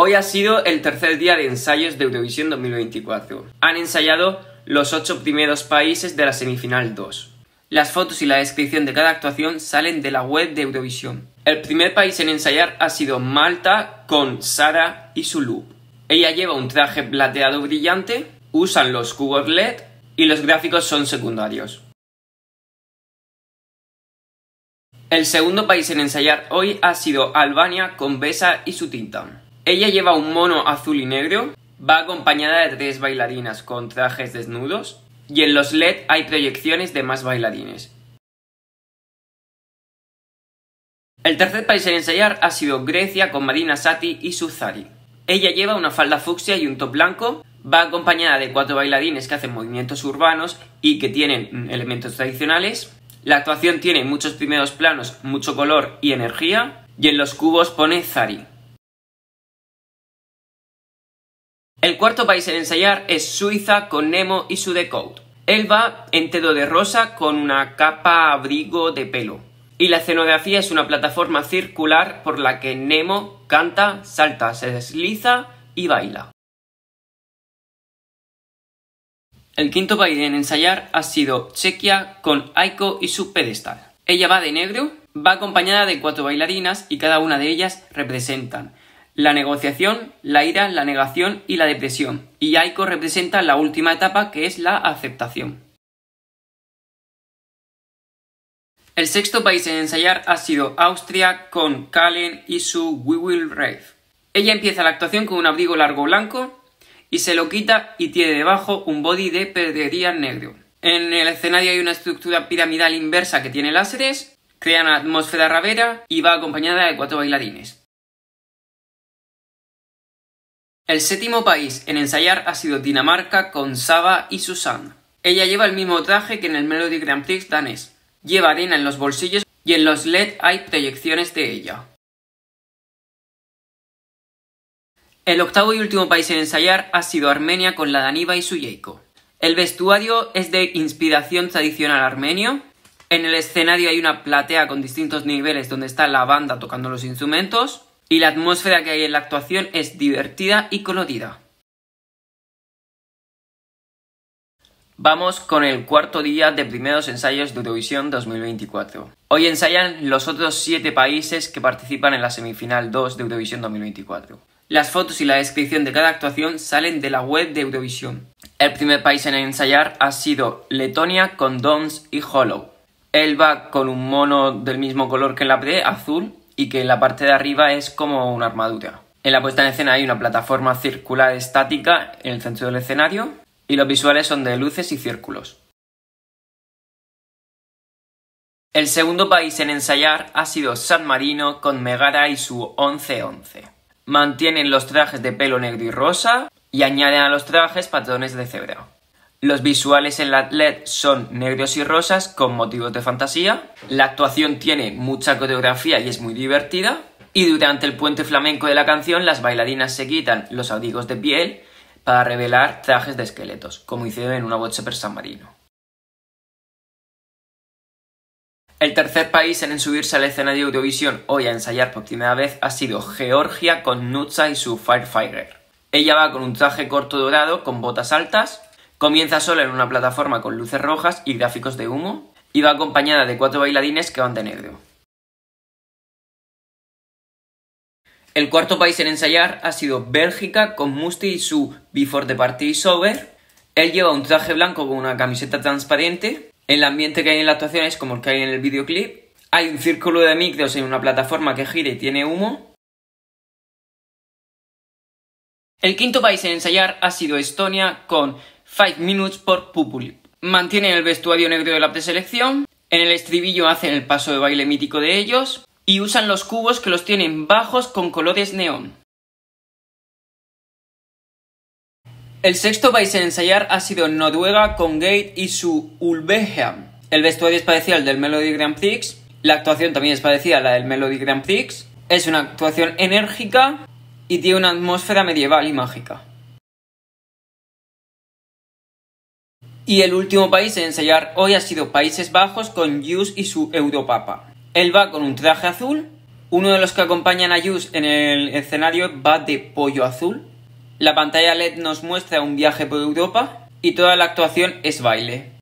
Hoy ha sido el tercer día de ensayos de Eurovisión 2024. Han ensayado los ocho primeros países de la semifinal 2. Las fotos y la descripción de cada actuación salen de la web de Eurovisión. El primer país en ensayar ha sido Malta con Sara y su loop. Ella lleva un traje plateado brillante, usan los cubos LED y los gráficos son secundarios. El segundo país en ensayar hoy ha sido Albania con Besa y su Tinta. Ella lleva un mono azul y negro, va acompañada de tres bailarinas con trajes desnudos y en los LED hay proyecciones de más bailarines. El tercer país en ensayar ha sido Grecia con Marina Sati y Zari. Ella lleva una falda fucsia y un top blanco, va acompañada de cuatro bailarines que hacen movimientos urbanos y que tienen mm, elementos tradicionales. La actuación tiene muchos primeros planos, mucho color y energía, y en los cubos pone Zari. El cuarto país en ensayar es Suiza con Nemo y su Decode. Él va en tedo de rosa con una capa abrigo de pelo. Y la escenografía es una plataforma circular por la que Nemo canta, salta, se desliza y baila. El quinto país en ensayar ha sido Chequia con Aiko y su pedestal. Ella va de negro, va acompañada de cuatro bailarinas y cada una de ellas representan la negociación, la ira, la negación y la depresión, y Aiko representa la última etapa que es la aceptación. El sexto país en ensayar ha sido Austria con Kallen y su We Will Rave. Ella empieza la actuación con un abrigo largo blanco y se lo quita y tiene debajo un body de pedrería negro. En el escenario hay una estructura piramidal inversa que tiene láseres, crea una atmósfera ravera y va acompañada de cuatro bailarines. El séptimo país en ensayar ha sido Dinamarca con Saba y Susan. Ella lleva el mismo traje que en el Melody Grand Prix danés. Lleva arena en los bolsillos y en los LED hay proyecciones de ella. El octavo y último país en ensayar ha sido Armenia con la Daniba y su Yeiko. El vestuario es de inspiración tradicional armenio. En el escenario hay una platea con distintos niveles donde está la banda tocando los instrumentos y la atmósfera que hay en la actuación es divertida y colorida. Vamos con el cuarto día de primeros ensayos de Eurovisión 2024. Hoy ensayan los otros siete países que participan en la semifinal 2 de Eurovisión 2024. Las fotos y la descripción de cada actuación salen de la web de Eurovisión. El primer país en ensayar ha sido Letonia con Dons y Hollow. Elba va con un mono del mismo color que en la pre, azul, y que la parte de arriba es como una armadura. En la puesta en escena hay una plataforma circular estática en el centro del escenario y los visuales son de luces y círculos. El segundo país en ensayar ha sido San Marino con Megara y su 1111. Mantienen los trajes de pelo negro y rosa y añaden a los trajes patrones de cebra. Los visuales en la atlet son negros y rosas con motivos de fantasía. La actuación tiene mucha coreografía y es muy divertida. Y durante el puente flamenco de la canción, las bailarinas se quitan los abrigos de piel para revelar trajes de esqueletos, como hicieron en una boche per San Marino. El tercer país en subirse a la escena de Eurovisión hoy a ensayar por primera vez ha sido Georgia con Nutsa y su Firefighter. Ella va con un traje corto dorado con botas altas, Comienza solo en una plataforma con luces rojas y gráficos de humo y va acompañada de cuatro bailadines que van de negro. El cuarto país en ensayar ha sido Bélgica con Musti y su Before the Party is Over. Él lleva un traje blanco con una camiseta transparente. El ambiente que hay en la actuación es como el que hay en el videoclip. Hay un círculo de micros en una plataforma que gira y tiene humo. El quinto país en ensayar ha sido Estonia con 5 Minutes por Pupulip. Mantienen el vestuario negro de la preselección, en el estribillo hacen el paso de baile mítico de ellos y usan los cubos que los tienen bajos con colores neón. El sexto vais a ensayar ha sido Noruega con Gate y su Ulveheim. El vestuario es parecido al del Melody Grand Prix, la actuación también es parecida a la del Melody Grand Prix, es una actuación enérgica y tiene una atmósfera medieval y mágica. Y el último país en ensayar hoy ha sido Países Bajos con Jus y su Europapa. Él va con un traje azul, uno de los que acompañan a Jus en el escenario va de pollo azul. La pantalla LED nos muestra un viaje por Europa y toda la actuación es baile.